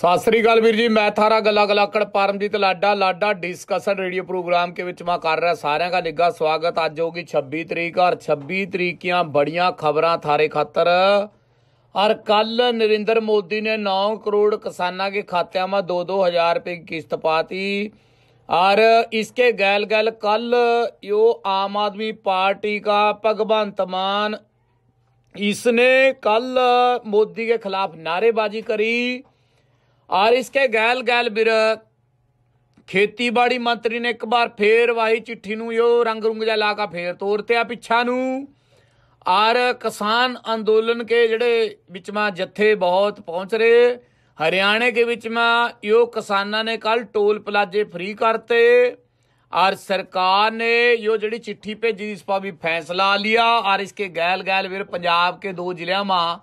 ਸਤਿ ਸ੍ਰੀ ਅਕਾਲ ਵੀਰ ਜੀ ਮੈਂ ਥਾਰਾ ਗੱਲਾ ਗਲਾਕੜ ਪਰਮਜੀਤ ਲਾਡਾ ਲਾਡਾ ਡਿਸਕਸ਼ਨ ਰੇਡੀਓ ਪ੍ਰੋਗਰਾਮ ਕੇ ਵਿੱਚ ਮੈਂ ਕਰ ਰਿਹਾ ਸਾਰਿਆਂ ਦਾ ਨਿੱਘਾ ਸਵਾਗਤ ਅੱਜ ਹੋਗੀ 26 ਤਰੀਕ ਔਰ 26 ਤਰੀਕੀਆਂ ਬੜੀਆਂ ਖਬਰਾਂ ਥਾਰੇ ਖਾਤਰ ਔਰ ਕੱਲ ਨਰਿੰਦਰ ਮੋਦੀ ਨੇ 9 ਕਰੋੜ ਕਿਸਾਨਾਂ ਦੇ ਖਾਤਿਆਂ ਮਾ 2-2000 ਰੁਪਏ ਦੀ ਕਿਸ਼ਤ ਪਾਤੀ ਔਰ ਇਸਕੇ ਗੈਲ ਗੈਲ ਕੱਲ ਯੋ ਆਮ ਆਦਮੀ ਪਾਰਟੀ ਦਾ ਭਗਵੰਤ ਮਾਨ ਇਸਨੇ ਕੱਲ ਮੋਦੀ ਦੇ ਖਿਲਾਫ ਨਾਰੇਬਾਜ਼ੀ ਕਰੀ ਔਰ ਇਸਕੇ ਗੈਲ ਗੈਲ ਬਿਰ ਖੇਤੀਬਾੜੀ ਮੰਤਰੀ ਨੇ ਇੱਕ ਵਾਰ ਫੇਰ ਵਾਹੀ ਚਿੱਠੀ ਨੂੰ ਯੋ ਰੰਗ ਰੁੰਗ ਜਾ ਲਾ ਕੇ ਫੇਰ ਆ ਪਿੱਛਾ ਨੂੰ ਔਰ ਕਿਸਾਨ ਅੰਦੋਲਨ ਕੇ ਜਿਹੜੇ ਵਿੱਚ ਮਾ ਜੱਥੇ ਬਹੁਤ ਪਹੁੰਚ ਰਹੇ ਹਰਿਆਣੇ ਕੇ ਵਿੱਚ ਮਾ ਯੋ ਕਿਸਾਨਾਂ ਨੇ ਕੱਲ ਟੋਲ ਪਲਾਜੇ ਫ੍ਰੀ ਕਰਤੇ ਔਰ ਸਰਕਾਰ ਨੇ ਯੋ ਜਿਹੜੀ ਚਿੱਠੀ ਭੇਜੀ ਇਸ ਪਾ ਵੀ ਫੈਸਲਾ ਲਿਆ ਔਰ ਇਸਕੇ ਗੈਲ ਗੈਲ ਵੀਰ ਪੰਜਾਬ ਕੇ ਦੋ ਜ਼ਿਲ੍ਹਿਆਂ ਮਾ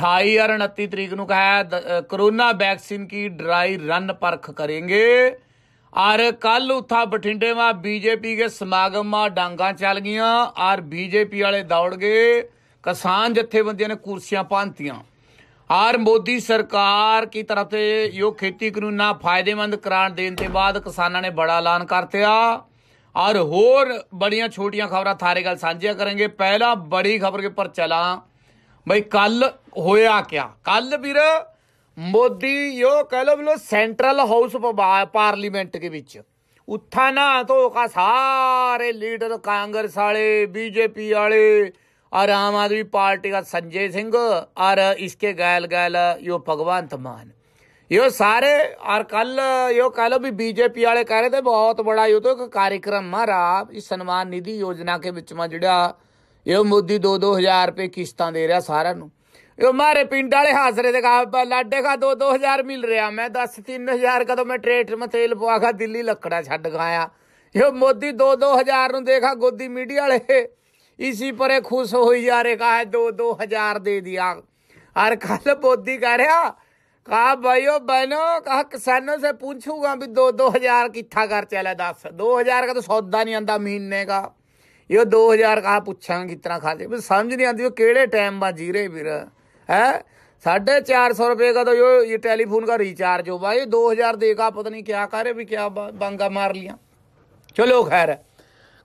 28 ਅਰ 29 ਤਰੀਕ ਨੂੰ ਕਹਾ ਕਰੋਨਾ ਵੈਕਸੀਨ ਕੀ ਡਰਾਈ ਰਨ ਪਰਖ ਕਰਾਂਗੇ ਔਰ ਕੱਲ ਉਥਾ ਬਠਿੰਡੇ ਮਾ ਬੀਜੇਪੀ ਦੇ ਸਮਾਗਮ ਮਾ ਡਾਂਗਾ ਚੱਲ ਗਈਆਂ ਔਰ ਬੀਜੇਪੀ ਵਾਲੇ ਦੌੜ ਗਏ ਕਿਸਾਨ ਜਥੇਬੰਦੀਆਂ ਨੇ ਕੁਰਸੀਆਂ ਪਾਂਤੀਆਂ ਔਰ ਮੋਦੀ ਸਰਕਾਰ ਕੀ ਤਰ੍ਹਾਂ ਤੇ ਇਹੋ ਖੇਤੀ ਕਾਨੂੰਨਾਂ ਫਾਇਦੇਮੰਦ ਕਰਾਣ ਦੇਣ ਤੇ ਬਾਅਦ ਕਿਸਾਨਾਂ ਨੇ ਬੜਾ ਐਲਾਨ ਕਰਤਿਆ ਔਰ ਹੋਰ ਬੜੀਆਂ ਛੋਟੀਆਂ ਖਬਰਾਂ ਥਾਰੇ ਗੱਲ ਸਾਂਝੀਆਂ ਕਰਾਂਗੇ ਪਹਿਲਾ ਬੜੀ ਖਬਰ ਕੇ ਪਰ ਚਲਾ ਬਈ ਕੱਲ ਹੋਇਆ ਕਿਆ ਕੱਲ ਵੀਰ ਮੋਦੀ ਯੋ ਕਹ ਲੋ ਬਲੋ ਸੈਂਟਰਲ ਹਾਊਸ ਪਾਰਲੀਮੈਂਟ ਦੇ ਵਿੱਚ ਉੱਥਾ ਨਾ ਧੋਖਾ ਸਾਰੇ ਲੀਡਰ ਕਾਂਗਰਸ ਵਾਲੇ ਬੀਜੇਪੀ ਵਾਲੇ ਔਰ ਆਮ ਆਦਮੀ ਪਾਰਟੀ ਦਾ ਸੰਜੇ ਸਿੰਘ ਔਰ ਇਸਕੇ ਗਾਇਲ ਗੈਲ ਯੋ ਭਗਵੰਤ ਮਾਨ ਯੋ ਸਾਰੇ ਔਰ ਕੱਲ ਯੋ ਕਹ ਵੀ ਬੀਜੇਪੀ ਵਾਲੇ ਕਹ ਰਹੇ ਤੇ ਬਹੁਤ ਬੜਾ ਯੋ ਤੋ ਕਾਰਜਕ੍ਰਮ ਮਹਾਰਾ ਇਸ ਸਨਮਾਨ ਨਿਧੀ ਯੋਜਨਾ ਕੇ ਵਿੱਚ ਮਾ ਜਿਹੜਾ ਇਹ ਮੋਦੀ 2-2000 ਰੁਪਏ ਕਿਸ਼ਤਾਂ ਦੇ ਰਿਹਾ ਸਾਰਿਆਂ ਨੂੰ ਇਹ ਮਾਰੇ ਪਿੰਡ ਵਾਲੇ ਹਾਜ਼ਰੇ ਦੇ ਕਾ ਲਾਡੇ ਕਾ 2-2000 ਮਿਲ ਰਿਹਾ ਮੈਂ 10-3000 ਕਦੋਂ ਮੈਂ ਟ੍ਰੇਟ ਮਤੇਲ ਪਵਾਖਾ ਦਿੱਲੀ ਲੱਕੜਾ ਛੱਡ ਗਾਇਆ ਇਹ ਮੋਦੀ 2-2000 ਨੂੰ ਦੇਖਾ ਗੋਦੀ ਮੀਡੀਆ ਵਾਲੇ ਇਸੀ ਪਰੇ ਖੁਸ਼ ਹੋਈ ਜਾ ਰੇ ਕਾ 2-2000 ਦੇ ਦਿਆ ਹਰ ਕੱਲ ਮੋਦੀ ਕਹ ਰਿਹਾ ਕਾ ਭਾਈਓ बहनों ਕਾ ਕਿਸਾਨੋ ਸੇ ਪੁੱਛੂਗਾ ਵੀ 2 2000 ਕਿੱਥਾ ਕਰ कर ਦੱਸ 2000 ਕਾ ਤਾਂ ਸੌਦਾ ਨਹੀਂ ਆਂਦਾ ਮਹੀਨੇ ਕਾ ਇਹ 2000 ਕਾ ਪੁੱਛਾਂ ਕਿ ਕਿਤਨਾ ਖਾ ਲੇ ਸਮਝ ਨਹੀਂ ਆਉਂਦੀ ਉਹ ਕਿਹੜੇ ਟਾਈਮ ਬਾਜੀ ਰੇ ਵੀਰ ਹੈ 450 ਰੁਪਏ ਦਾ ਤਾਂ ਇਹ ਟੈਲੀਫੋਨ ਦਾ ਰੀਚਾਰਜ ਹੋ ਬਾਈ 2000 ਦੇ ਕਾ ਪਤਾ ਨਹੀਂ ਕੀ ਕਰੇ ਵੀ ਕੀ ਬੰਗਾ ਮਾਰ ਲਿਆ ਚਲੋ ਖੈਰ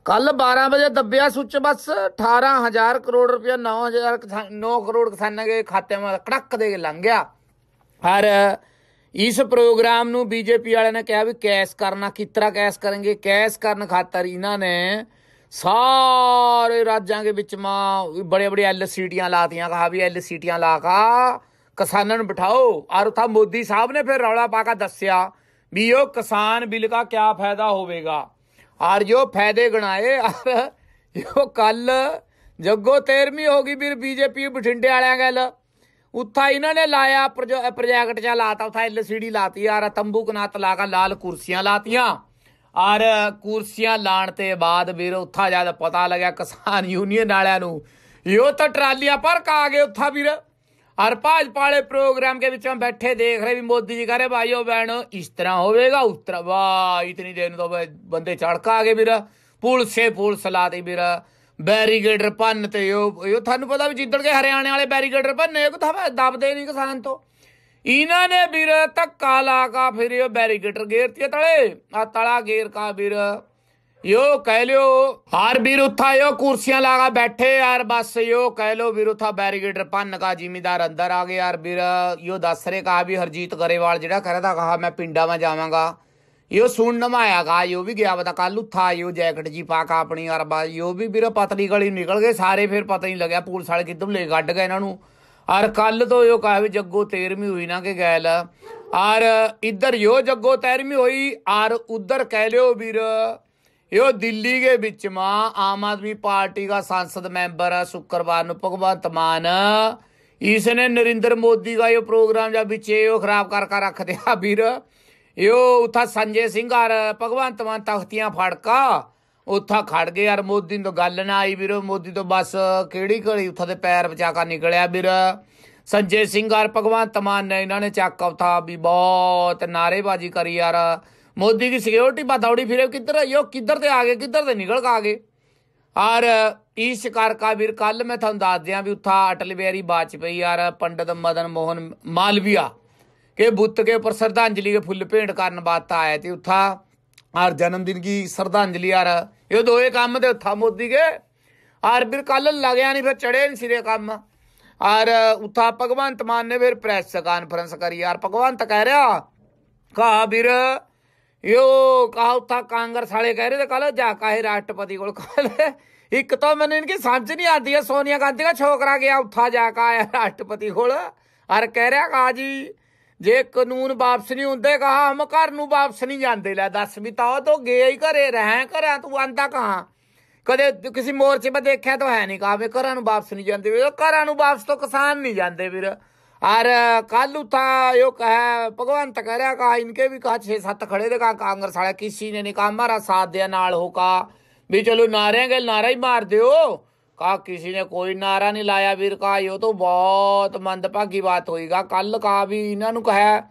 ਕੱਲ 12 ਵਜੇ ਦੱਬਿਆ ਸੁੱਚ ਬਸ 18000 ਕਰੋੜ ਰੁਪਏ 9000 9 ਕਰੋੜ ਕਿਸਾਨਾਂ ਦੇ ਖਾਤੇ ਮਾ ਕੜਕ ਦੇ ਕੇ ਗਿਆ ਪਰ ਇਸ ਪ੍ਰੋਗਰਾਮ ਨੂੰ ਬੀਜੇਪੀ ਵਾਲਿਆਂ ਨੇ ਕਿਹਾ ਵੀ ਕੈਸ਼ ਕਰਨਾ ਕਿਤਰਾ ਕੈਸ਼ ਕਰਨਗੇ ਕੈਸ਼ ਕਰਨ ਖਾਤਰ ਇਹਨਾਂ ਨੇ ਸਾਰੇ ਰਾਜਾਂ ਦੇ ਵਿੱਚ ਮਾਂ ਬੜੇ ਬੜੇ ਐਲਸੀਟੀਆਂ ਲਾਤੀਆਂ ਕਹਾ ਵੀ ਐਲਸੀਟੀਆਂ ਲਾ ਕਾ ਕਿਸਾਨਾਂ ਨੂੰ ਬਿਠਾਓ ਔਰ ਤਾਂ ਮੋਦੀ ਸਾਹਿਬ ਨੇ ਫਿਰ ਰੌਲਾ ਪਾ ਕੇ ਦੱਸਿਆ ਵੀ ਉਹ ਕਿਸਾਨ ਬਿੱਲ ਦਾ ਕੀ ਫਾਇਦਾ ਹੋਵੇਗਾ ਔਰ ਜੋ ਫਾਇਦੇ ਗਣਾਏ ਔਰ ਜੋ ਕੱਲ ਜੱਗੋ 13ਵੀਂ ਹੋ ਗਈ ਫਿਰ ਬੀਜੇਪੀ ਬਠਿੰਡੇ ਵਾਲਿਆਂ ਗੱਲ ਉੱਥਾ ਇਹਨਾਂ ਨੇ ਲਾਇਆ ਪ੍ਰੋਜੈਕਟ ਚਾ ਲਾਤਾ ਉੱਥਾ ਐਲਸੀਡੀ ਲਾਤੀ ਆ ਤੰਬੂ ਕਨਾਤ ਲਾ ਕੇ ਲਾਲ ਕੁਰਸੀਆਂ ਲਾਤੀਆਂ ਔਰ ਕੁਰਸੀਆਂ ਲਾਣ ਤੇ ਬਾਅਦ ਵੀਰ ਉੱਥਾ ਜਦ ਪਤਾ ਲੱਗਿਆ ਕਿਸਾਨ ਯੂਨੀਅਨ ਵਾਲਿਆਂ ਨੂੰ ਯੋ ਤਾਂ ਟਰਾਲੀਆਂ ਪਰ ਕਾ ਗਏ ਉੱਥਾ ਵੀਰ ਔਰ ਭਾਜਪਾ ਪ੍ਰੋਗਰਾਮ ਦੇ ਵਿੱਚੋਂ ਬੈਠੇ ਦੇਖ ਰਹੇ ਵੀ ਮੋਦੀ ਜੀ ਕਰੇ ਭਾਈਓ ਬੈਣੋ ਇਸ ਤਰ੍ਹਾਂ ਹੋਵੇਗਾ ਉਤਰਾ ਵਾਹ ਇਤਨੀ ਦੇਰ ਨੂੰ ਤਾਂ ਬੰਦੇ ਚੜਕਾ ਆ ਗਏ ਵੀਰ ਪੁਲਸੇ ਪੁਲਸ ਲਾਤੀ ਵੀਰ ਬੈਰੀਗੇਡਰ ਪੰਨ ਤੇ ਉਹ ਤੁਹਾਨੂੰ ਪਤਾ ਵੀ ਜਿੱਦੜ ਕੇ ਹਰਿਆਣੇ ਵਾਲੇ ਬੈਰੀਗੇਡਰ ਪੰਨੇ ਕੋ ਤਾਂ ਦਬਦੇ ਨਹੀਂ ਕਿਸਾਨ ਤੋਂ ਇਹਨਾਂ ਨੇ ਵੀਰ ਤੱਕਾ ਲਾ ਕਾ ਫਿਰ ਇਹ ਬੈਰੀਕੇਟਰ ਗੇਰ ਤੇ ਤਲੇ ਆ ਤਲਾ ਗੇਰ ਕਾ ਵੀਰ ਯੋ ਕਹਿ ਲਿਓ ਹਾਰ ਵੀਰ ਉਥਾ ਯੋ ਕੁਰਸੀਆਂ ਲਾਗਾ ਬੈਠੇ ਯਾਰ ਬਸ ਯੋ ਕਹਿ ਲੋ ਵੀਰ ਉਥਾ ਬੈਰੀਗੇਟਰ ਪੰਨ ਕਾ ਜ਼ਿਮੀਦਾਰ ਅੰਦਰ ਆ ਗਏ ਯਾਰ ਵੀਰ ਯੋ ਦੱਸ ਰੇ ਕਾ ਵੀ ਹਰਜੀਤ ਗਰੇਵਾਲ ਜਿਹੜਾ ਕਹਿੰਦਾ ਕਹਾ ਮੈਂ ਪਿੰਡਾਂ ਮੈਂ ਜਾਵਾਂਗਾ ਯੋ ਸੁਣ ਨਮਾਇਆ ਕਾ ਯੋ ਵੀ ਗਿਆ ਬਤਾ ਕੱਲ ਉਥਾ ਯੋ ਜੈਕਟ ਜੀ ਪਾ ਕਾ ਆਪਣੀ ਯਾਰ ਬਾ ਯੋ ਵੀ ਵੀਰ ਪਤਲੀ ਗਲੀ ਨਿਕਲ ਗਏ ਸਾਰੇ ਫਿਰ ਪਤਾ ਨਹੀਂ ਲੱਗਿਆ ਪੁਲਿਸ ਵਾਲੇ ਕਿੱਧਰ ਲੈ ਗੱਡ ਗਏ ਇਹਨਾਂ ਨੂੰ ਔਰ ਕੱਲ ਤੋਂ ਜੋ ਕਹੇ ਵੀ ਜੱਗੋ 13ਵੀਂ ਹੋਈ ਨਾ ਕਿ ਗੈਲ ਔਰ ਇੱਧਰ ਜੋ ਜੱਗੋ 13ਵੀਂ ਹੋਈ ਔਰ ਉਧਰ ਕਹਿ ਲਿਓ ਵੀਰ ਇਹੋ ਦਿੱਲੀ ਦੇ ਵਿੱਚ ਮਾ ਆਮ ਆਦਮੀ ਪਾਰਟੀ ਦਾ ਸੰਸਦ ਮੈਂਬਰ ਆ ਸ਼ੁੱਕਰਵਾਰ ਨੂੰ ਭਗਵੰਤ ਮਾਨ ਇਸ ਨੇ ਨਰਿੰਦਰ ਮੋਦੀ ਦਾ ਇਹ ਪ੍ਰੋਗਰਾਮ ਜਾਂ ਵਿੱਚ ਇਹੋ ਖਰਾਬ ਕਰ ਕਰ ਰੱਖ ਦਿਆ ਵੀਰ ਇਹੋ ਉਥਾ ਸੰਜੇ ਸਿੰਘ ਆ ਭਗਵੰਤ ਮਾਨ ਤਖਤੀਆਂ ਫੜਕਾ ਉੱਥਾ ਖੜ ਗਏ ਯਾਰ ਮੋਦੀ ਤੋਂ ਗੱਲ ਨਾ ਆਈ ਵੀਰੋ ਮੋਦੀ ਤੋਂ ਬਸ ਕਿਹੜੀ ਘੜੀ ਉੱਥਾ ਦੇ ਪੈਰ ਕੇ ਨਿਕਲਿਆ ਵੀਰ ਸੰਜੇ ਸਿੰਘ ਆਰ ਭਗਵੰਤ ਮਾਨ ਨੇ ਇਹਨਾਂ ਨੇ ਚੱਕ ਉਥਾ ਵੀ ਬਹੁਤ ਨਾਰੇਬਾਜ਼ੀ ਕਰੀ ਯਾਰ ਮੋਦੀ ਦੀ ਸਿਕਿਉਰਿਟੀ ਬਤਾਉੜੀ ਫਿਰੇ ਕਿੱਧਰ ਆਇਓ ਕਿੱਧਰ ਤੇ ਆ ਗਏ ਕਿੱਧਰ ਤੇ ਨਿਕਲ ਕਾ ਗਏ ਔਰ ਈ ਸ਼ਿਕਾਰ ਕਾ ਵੀਰ ਕੱਲ ਮੈਂ ਤੁਹਾਨੂੰ ਦੱਸ ਦਿਆਂ ਵੀ ਉੱਥਾ ਅਟਲ ਬਿਹਾਰੀ ਬਾਜਪਈ ਯਾਰ ਪੰਡਤ ਮਦਨ ਮੋਹਨ ਮਾਲਵੀਆ ਕਿ ਬੁੱਤ ਕੇ ਉੱਪਰ ਸ਼ਰਧਾਂਜਲੀ ਦੇ ਫੁੱਲ ਭੇਂਟ ਕਰਨ ਬਾਤ ਆਇਆ ਤੇ ਉੱਥਾ ਔਰ ਜਨਮ ਦਿਨ ਦੀ ਸ਼ਰਧਾਂਜਲੀ ਯਾਰ ਇਹ ਦੋਏ ਕੰਮ ਤੇ ਉੱਥਾ ਮੋਦੀ ਕੇ ਆਰ ਫਿਰ ਕੱਲ ਲਗਿਆ ਨਹੀਂ ਫਿਰ ਚੜੇ ਨਹੀਂ ਸਿਰੇ ਕੰਮ ਔਰ ਉੱਥਾ ਭਗਵੰਤ ਮਾਨ ਨੇ ਫਿਰ ਪ੍ਰੈਸ ਕਾਨਫਰੰਸ ਕਰੀ ਯਾਰ ਭਗਵੰਤ ਕਹਿ ਰਿਹਾ ਕਹਾ ਵੀਰ ਯੋ ਕਹਾ ਉੱਥਾ ਕਾਂਗਰਸ ਵਾਲੇ ਕਹਿ ਰਹੇ ਤੇ ਕੱਲ ਜਾ ਕਾਹੇ ਰਾਸ਼ਟਰਪਤੀ ਕੋਲ ਕੱਲ ਇੱਕ ਤਾਂ ਮੈਨੂੰ ਇਹਨਾਂ ਕੀ ਸਮਝ ਨਹੀਂ ਆਉਂਦੀ ਸੋਨੀਆ ਗਾਂਧੀ ਦਾ ਛੋਕਰਾ ਗਿਆ ਉੱਥਾ ਜਾ ਕਾ ਰਾਸ਼ਟਰਪਤੀ ਕੋਲ ਔਰ ਕਹਿ ਰਿਹਾ ਕਾ ਜੀ ਜੇ ਕਾਨੂੰਨ ਵਾਪਸ ਨਹੀਂ ਹੁੰਦੇ ਕਹਾ ਹਮ ਘਰ ਨੂੰ ਵਾਪਸ ਨਹੀਂ ਜਾਂਦੇ ਲੈ ਦੱਸ ਵੀ ਤਾ ਤੋ ਗਏ ਹੀ ਘਰੇ ਰਹਿ ਘਰਾਂ ਤੂੰ ਆਂਦਾ ਕਹਾ ਕਦੇ ਕਿਸੇ ਮੋਰਚੇ 'ਤੇ ਦੇਖਿਆ ਤਾਂ ਹੈ ਨਹੀਂ ਕਹਾ ਵੀ ਘਰਾਂ ਨੂੰ ਵਾਪਸ ਨਹੀਂ ਜਾਂਦੇ ਵੀਰ ਘਰਾਂ ਨੂੰ ਵਾਪਸ ਤੋਂ ਕਿਸਾਨ ਨਹੀਂ ਜਾਂਦੇ ਵੀਰ ਔਰ ਕੱਲੂ ਤਾਂ ਇਹ ਕਹੇ ਭਗਵੰਤ ਕਰਿਆ ਕਹਾ ਇਨਕੇ ਵੀ ਕਹਾ 6-7 ਖੜੇ ਦੇ ਕਹਾ ਕਾਂਗਰਸ ਵਾਲਾ ਕਿਸੇ ਨੇ ਨਹੀਂ ਕਹਾ ਮਾਰਾ ਸਾਥ ਦੇ ਨਾਲ ਹੋ ਕਾ ਵੀ ਚਲੋ ਨਾਰਿਆਂ ਗੇ ਨਾਰਾ ਹੀ ਮਾਰ ਦਿਓ ਕਾ ਕਿਸੇ ਨੇ ਕੋਈ ਨਾਰਾ ਨਹੀਂ ਲਾਇਆ ਵੀਰ ਕਾ ਇਹ ਤਾਂ ਬਹੁਤ ਮੰਦਭਾਗੀ ਬਾਤ ਹੋਈਗਾ ਕੱਲ ਕਾ ਵੀ ਇਹਨਾਂ ਨੂੰ ਕਹਾ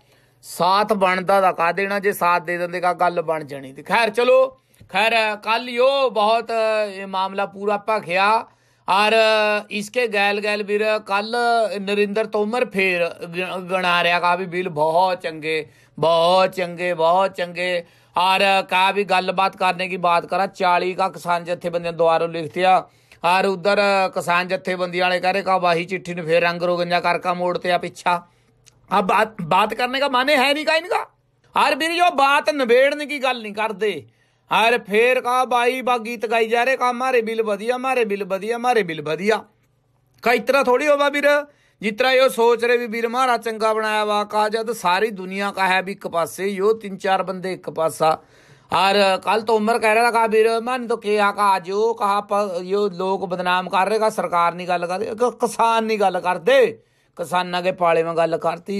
ਸਾਥ ਬਣਦਾ ਦਾ ਕਾ ਦੇਣਾ ਜੇ ਸਾਥ ਦੇ ਦਿੰਦੇ ਕਾ ਗੱਲ ਬਣ ਜਣੀ ਤੇ ਖੈਰ ਚਲੋ ਖੈਰ ਕੱਲ ਯੋ ਬਹੁਤ ਇਹ ਮਾਮਲਾ ਪੂਰਾ ਭਖਿਆ ਔਰ ਇਸਕੇ ਗੈਲ ਗੈਲ ਵੀਰ ਕੱਲ ਨਰਿੰਦਰ ਤੋਮਰ ਫੇਰ ਗਣਾ ਰਿਹਾ ਕਾ ਵੀ ਬਿੱਲ ਬਹੁਤ ਚੰਗੇ ਬਹੁਤ ਚੰਗੇ ਬਹੁਤ ਚੰਗੇ ਔਰ ਕਾ ਵੀ ਗੱਲਬਾਤ ਕਰਨੇ ਦੀ ਬਾਤ ਕਰਾ 40 ਕਾ ਕਿਸਾਨ ਬੰਦੇ ਦੁਆਰੋਂ ਲਿਖਤਿਆ ਔਰ ਉਧਰ ਕਿਸਾਨ ਕਹ ਰਹੇ ਕਾ रहे ਚਿੱਠੀ ਨੂੰ ਫੇਰ ਰੰਗ ਰੋਗੰਜਾ ਕਰ ਕਾ ਮੋੜ ਤੇ ਆ ਪਿੱਛਾ ਆ ਬਾਤ ਬਾਤ ਕਰਨੇ ਦਾ ਮਾਨੇ ਹੈ ਨਹੀਂ ਕਾ ਇਨਕਾ ਹਰ ਵੀਰ ਜੋ ਬਾਤ ਨਵੇੜਨ ਕੀ ਗੱਲ ਨਹੀਂ ਕਰਦੇ ਹਰ ਫੇਰ ਕਾ ਬਾਈ ਬਾਗੀ ਤਗਾਈ ਜਾ ਰਹੇ ਕਾ ਮਾਰੇ ਬਿਲ ਵਧੀਆ ਮਾਰੇ ਬਿਲ ਵਧੀਆ ਮਾਰੇ ਬਿਲ ਵਧੀਆ ਕਾ ਇਤਰਾ ਥੋੜੀ ਹੋਵਾ ਵੀਰ ਜਿਤਰਾ ਇਹ ਸੋਚ ਰਹੇ ਵੀ ਵੀਰ ਮਹਾਰਾ ਚੰਗਾ ਬਣਾਇਆ ਵਾ ਕਾ ਜਦ ਸਾਰੀ ਦੁਨੀਆ ਕਾ ਹੈ ਵੀ ਇੱਕ ਪਾਸੇ ਯੋ ਤਿੰਨ ਚਾਰ ਬੰਦੇ ਇੱਕ ਪਾਸਾ और ਕੱਲ ਤੋਂ ਉਮਰ ਕਹਿ ਰਿਹਾ था ਵੀਰ ਮਨ ਤੋਂ ਕੀ ਆ ਕਾ ਜੋ ਕਹਾ लोग ਲੋਕ ਬਦਨਾਮ ਕਰ ਰਹੇਗਾ ਸਰਕਾਰ ਨਹੀਂ ਗੱਲ कर ਕਿਸਾਨ ਨਹੀਂ ਗੱਲ ਕਰਦੇ ਕਿਸਾਨਾਂ ਦੇ ਪਾਲੇ ਮੈਂ ਗੱਲ ਕਰਤੀ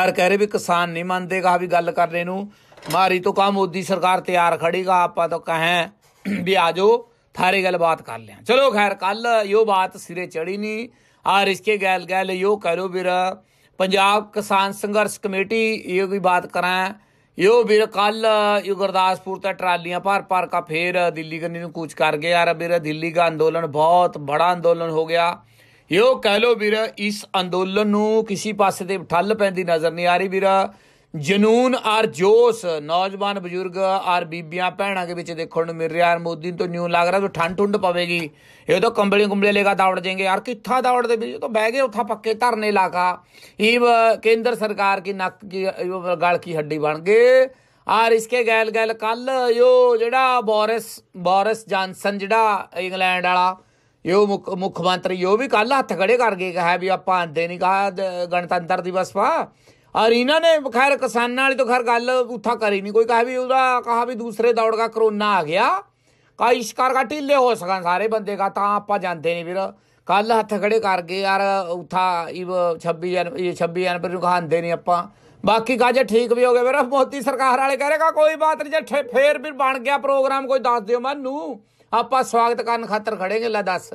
ਔਰ ਕਹਿ ਰਹੇ ਵੀ ਕਿਸਾਨ ਨਹੀਂ ਮੰਨਦੇ ਕਹਾ ਵੀ ਗੱਲ ਕਰਨੇ ਨੂੰ ਮਾਰੀ ਤੋਂ ਕਾ ਮੋਦੀ ਸਰਕਾਰ ਤਿਆਰ ਖੜੀਗਾ ਆਪਾਂ ਤਾਂ ਕਹੇ ਵੀ ਆਜੋ ਥਾਰੇ ਗੱਲ ਬਾਤ ਕਰ ਲਿਆ ਚਲੋ ਖੈਰ ਕੱਲ ਯੋ ਬਾਤ ਸਿਰੇ ਚੜੀ ਨਹੀਂ ਆਰ ਇਸਕੇ ਗੈਲ ਗੈਲ ਯੋ ਕਰੋ ਵੀਰ ਪੰਜਾਬ ਕਿਸਾਨ ਸੰਘਰਸ਼ ਕਮੇਟੀ ਇਹ ਵੀ ਬਾਤ ਕਰਾਂ ਯੋ ਵੀਰ ਕੱਲ ਯੋ ਗੁਰਦਾਸਪੁਰ ਤੇ ਟਰਾਲੀਆਂ ਭਰ ਭਰ ਕਾ ਫੇਰ ਦਿੱਲੀ ਕੰਨੀ ਨੂੰ ਕੂਚ ਕਰ ਗਏ ਯਾਰ ਵੀਰ ਦਿੱਲੀ ਦਾ ਅੰਦੋਲਨ ਬਹੁਤ ਬੜਾ ਅੰਦੋਲਨ ਹੋ ਗਿਆ ਯੋ ਕਹਿ ਲੋ ਵੀਰ ਇਸ ਅੰਦੋਲਨ ਨੂੰ ਕਿਸੇ ਪਾਸੇ ਤੇ ਠੱਲ ਪੈਂਦੀ ਨਜ਼ਰ ਨਹੀਂ ਆ ਰਹੀ ਵੀਰ ਜਨੂਨ ਔਰ ਜੋਸ਼ ਨੌਜਵਾਨ ਬਜ਼ੁਰਗ ਔਰ ਬੀਬੀਆਂ ਭੈਣਾਂ ਦੇ ਵਿੱਚ ਦੇਖਣ ਨੂੰ ਮਿਲ ਰਿਹਾ ਯਾਰ ਮੋਦੀ ਤੋਂ ਨਿਊ ਲੱਗ ਰਿਹਾ ਕਿ ਠੰਡ ਠੁੰਡ ਪਵੇਗੀ ਇਹ ਤਾਂ ਕੰਬਲੇ ਕੁੰਬਲੇ ਲੈ ਕੇ ਦੌੜ ਯਾਰ ਕਿੱਥਾ ਦੌੜਦੇ ਵੀ ਤਾਂ ਬਹਿ ਗਏ ਉੱਥਾ ਪੱਕੇ ਧਰਨੇ ਲਾਕਾ ਇਹ ਕੇਂਦਰ ਸਰਕਾਰ ਕੀ ਨੱਕ ਕੀ ਗਲ ਕੀ ਹੱਡੀ ਬਣ ਗਏ ਔਰ ਇਸਕੇ ਗੈਲ ਗੈਲ ਕੱਲ ਯੋ ਜਿਹੜਾ ਬੋਰਿਸ ਬੋਰਿਸ ਜਾਨਸਨ ਜਿਹੜਾ ਇੰਗਲੈਂਡ ਵਾਲਾ ਯੋ ਮੁੱਖ ਮੰਤਰੀ ਯੋ ਵੀ ਕੱਲ ਹੱਥ ਖੜੇ ਕਰ ਗਏ ਕਹਾ ਵੀ ਆਪਾਂ ਆਂਦੇ ਨਹੀਂ ਕਹਾ ਗਣਤੰਤਰ ਦਿਵਸ ਪਾ ਇਹਨਾਂ ਨੇ ਖੈਰ ਕਿਸਾਨਾਂ ਵਾਲੀ ਤਾਂ ਖੈਰ ਗੱਲ ਉੱਥਾ ਕਰੀ ਨਹੀਂ ਕੋਈ ਕਹਾ ਵੀ ਉਹਦਾ ਕਹਾ ਵੀ ਦੂਸਰੇ ਦੌੜ ਦਾ ਕਰੋਨਾ ਆ ਗਿਆ ਕਾ ਇਸ ਕਰਕੇ ਢਿੱਲੇ ਹੋ ਸਕਣ ਸਾਰੇ ਬੰਦੇ ਕਾ ਤਾਂ ਆਪਾਂ ਜਾਂਦੇ ਨਹੀਂ ਵੀਰ ਕੱਲ ਹੱਥ ਖੜੇ ਕਰ ਗਏ ਯਾਰ ਉੱਥਾ ਇਹ 26 ਜਨਵਰੀ 26 ਜਨਵਰੀ ਨੂੰ ਖਾਂਦੇ ਨਹੀਂ ਆਪਾਂ ਬਾਕੀ ਕਾਜੇ ਠੀਕ ਵੀ ਹੋ ਗਏ ਵੀਰ ਮੋਦੀ ਸਰਕਾਰ ਵਾਲੇ ਕਹਿ ਰਹੇ ਕਾ ਕੋਈ ਬਾਤ ਨਹੀਂ ਜੇ ਫੇਰ ਵੀ ਬਣ ਗਿਆ ਪ੍ਰੋਗਰਾਮ ਕੋਈ ਦੱਸ ਦਿਓ ਨੂੰ ਆਪਾਂ ਸਵਾਗਤ ਕਰਨ ਖਾਤਰ ਖੜੇਗੇ ਲੈ ਦੱਸ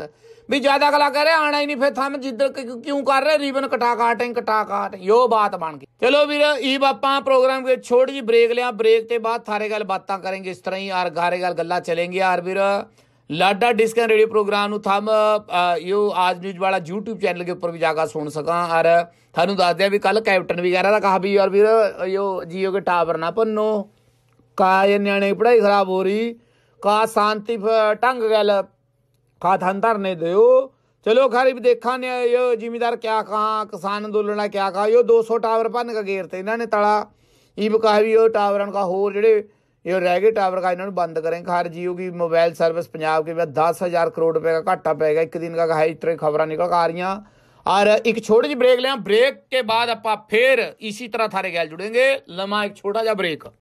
ਵੀ ਜਿਆਦਾ ਅਗਲਾ ਕਰ ਰਿਹਾ ਆਣਾ ਹੀ ਨਹੀਂ ਫੇ ਥਮ ਜਿੱਦਰ ਕਿਉਂ ਕਰ ਰਹੇ ਰੀਬਨ ਕਟਾ ਕਾਟਿੰਗ ਕਟਾ ਕਾਟ ਯੋ ਬਾਤ ਬਣ ਗਈ ਚਲੋ ਵੀਰ ਈਬ ਆਪਾਂ ਪ੍ਰੋਗਰਾਮ ਕੇ ਛੋੜ ਜੀ ਬ੍ਰੇਕ ਲਿਆ ਬ੍ਰੇਕ ਤੇ ਬਾਅਦ ਥਾਰੇ ਗੱਲ ਬਾਤਾਂ ਕਰਾਂਗੇ ਇਸ ਤਰ੍ਹਾਂ ਹੀ ਆਰ ਘਾਰੇ ਗੱਲ ਗੱਲਾਂ ਚਲेंगी ਆਰ ਵੀਰ ਲਾਡਾ ਡਿਸਕਨ ਰੇਡੀਓ ਪ੍ਰੋਗਰਾਮ ਨੂੰ ਥਮ ਯੋ ਆਜ ਨਿਊਜ਼ ਵਾਲਾ YouTube ਚੈਨਲ ਦੇ ਉੱਪਰ ਵੀ ਜਾ ਕੇ ਸੁਣ ਸਕਾਂ ਔਰ ਤੁਹਾਨੂੰ ਦੱਸ ਦਿਆਂ ਵੀ ਕੱਲ ਕੈਪਟਨ ਵਗੈਰਾ ਦਾ ਕਹਾ ਵੀ ਯਾਰ ਵੀਰ ਯੋ ਜੀਓ ਕੇ ਟਾਵਰ ਨਾ ਪੰਨੋ ਕਾ ਇਹ ਨਿਆਣੇ ਪੜਾਈ ਖਰਾਬ ਹੋ ਰਹੀ ਕਾ ਸ਼ਾਂਤੀ ਟੰਗ ਗੈਲ ਕਾ ਧੰਨ ਧਰਨੇ ਦਿਓ ਚਲੋ ਖਰੀਬ ਦੇਖਾਂ ਨੇ ਇਹ ਜ਼ਿਮੀਦਾਰ ਕਿਆ ਕਹਾ ਕਿਸਾਨ ਅੰਦੋਲਨਾ ਕਿਆ ਕਹਾ ਇਹ 200 ਟਾਵਰ ਭੰਨ ਗੇਰ ਤੇ ਇਹਨਾਂ ਨੇ ਤਲਾ ਇਹ ਬਕਾ ਵੀ ਉਹ ਟਾਵਰਾਂ ਕਾ ਹੋਰ ਜਿਹੜੇ ਇਹ ਰਹਿ ਗਏ ਟਾਵਰ ਕਾ ਇਹਨਾਂ ਨੂੰ ਬੰਦ ਕਰੇ ਖਾਰ ਜੀਓਗੀ ਮੋਬਾਈਲ ਸਰਵਿਸ ਪੰਜਾਬ ਕੇ ਵੀ 10000 ਕਰੋੜ ਰੁਪਏ ਦਾ ਘਾਟਾ ਪੈਗਾ ਇੱਕ ਦਿਨ ਦਾ ਹਾਈ ਟ੍ਰੈਕ ਖਬਰਾਂ ਨਿਕਲ ਆ ਰਹੀਆਂ ਔਰ ਇੱਕ ਛੋਟੀ ਜਿਹੀ ਬ੍ਰੇਕ ਲਿਆ ਬ੍ਰੇਕ ਕੇ ਬਾਅਦ ਆਪਾਂ ਫੇਰ ਇਸੇ ਤਰ੍ਹਾਂ ਥਾਰੇ ਗੱਲ ਜੁੜेंगे ਲਮਾ ਇੱਕ ਛੋਟਾ ਜਿਹਾ ਬ੍ਰੇਕ